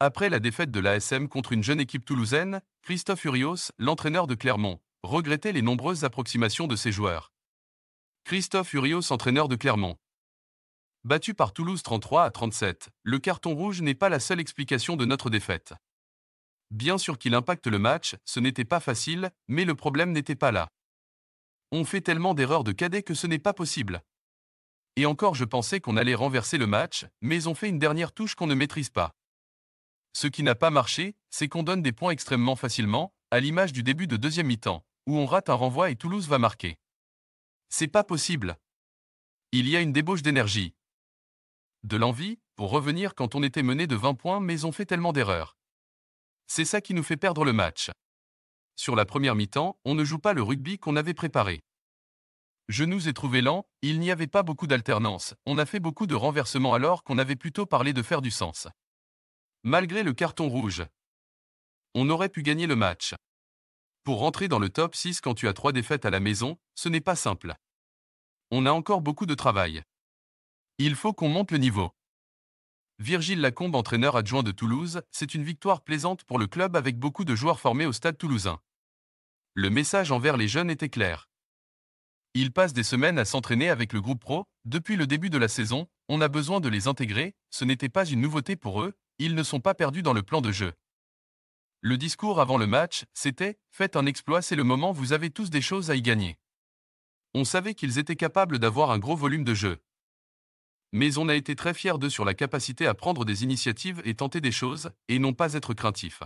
Après la défaite de l'ASM contre une jeune équipe toulousaine, Christophe Urios, l'entraîneur de Clermont, regrettait les nombreuses approximations de ses joueurs. Christophe Urios, entraîneur de Clermont. Battu par Toulouse 33 à 37, le carton rouge n'est pas la seule explication de notre défaite. Bien sûr qu'il impacte le match, ce n'était pas facile, mais le problème n'était pas là. On fait tellement d'erreurs de cadets que ce n'est pas possible. Et encore je pensais qu'on allait renverser le match, mais on fait une dernière touche qu'on ne maîtrise pas. Ce qui n'a pas marché, c'est qu'on donne des points extrêmement facilement, à l'image du début de deuxième mi-temps, où on rate un renvoi et Toulouse va marquer. C'est pas possible. Il y a une débauche d'énergie. De l'envie, pour revenir quand on était mené de 20 points mais on fait tellement d'erreurs. C'est ça qui nous fait perdre le match. Sur la première mi-temps, on ne joue pas le rugby qu'on avait préparé. Je nous ai trouvé lent, il n'y avait pas beaucoup d'alternance, on a fait beaucoup de renversements alors qu'on avait plutôt parlé de faire du sens. Malgré le carton rouge, on aurait pu gagner le match. Pour rentrer dans le top 6 quand tu as trois défaites à la maison, ce n'est pas simple. On a encore beaucoup de travail. Il faut qu'on monte le niveau. Virgile Lacombe, entraîneur adjoint de Toulouse, c'est une victoire plaisante pour le club avec beaucoup de joueurs formés au stade toulousain. Le message envers les jeunes était clair. Ils passent des semaines à s'entraîner avec le groupe pro, depuis le début de la saison, on a besoin de les intégrer, ce n'était pas une nouveauté pour eux, ils ne sont pas perdus dans le plan de jeu. Le discours avant le match, c'était « Faites un exploit, c'est le moment, vous avez tous des choses à y gagner ». On savait qu'ils étaient capables d'avoir un gros volume de jeu. Mais on a été très fiers d'eux sur la capacité à prendre des initiatives et tenter des choses, et non pas être craintifs.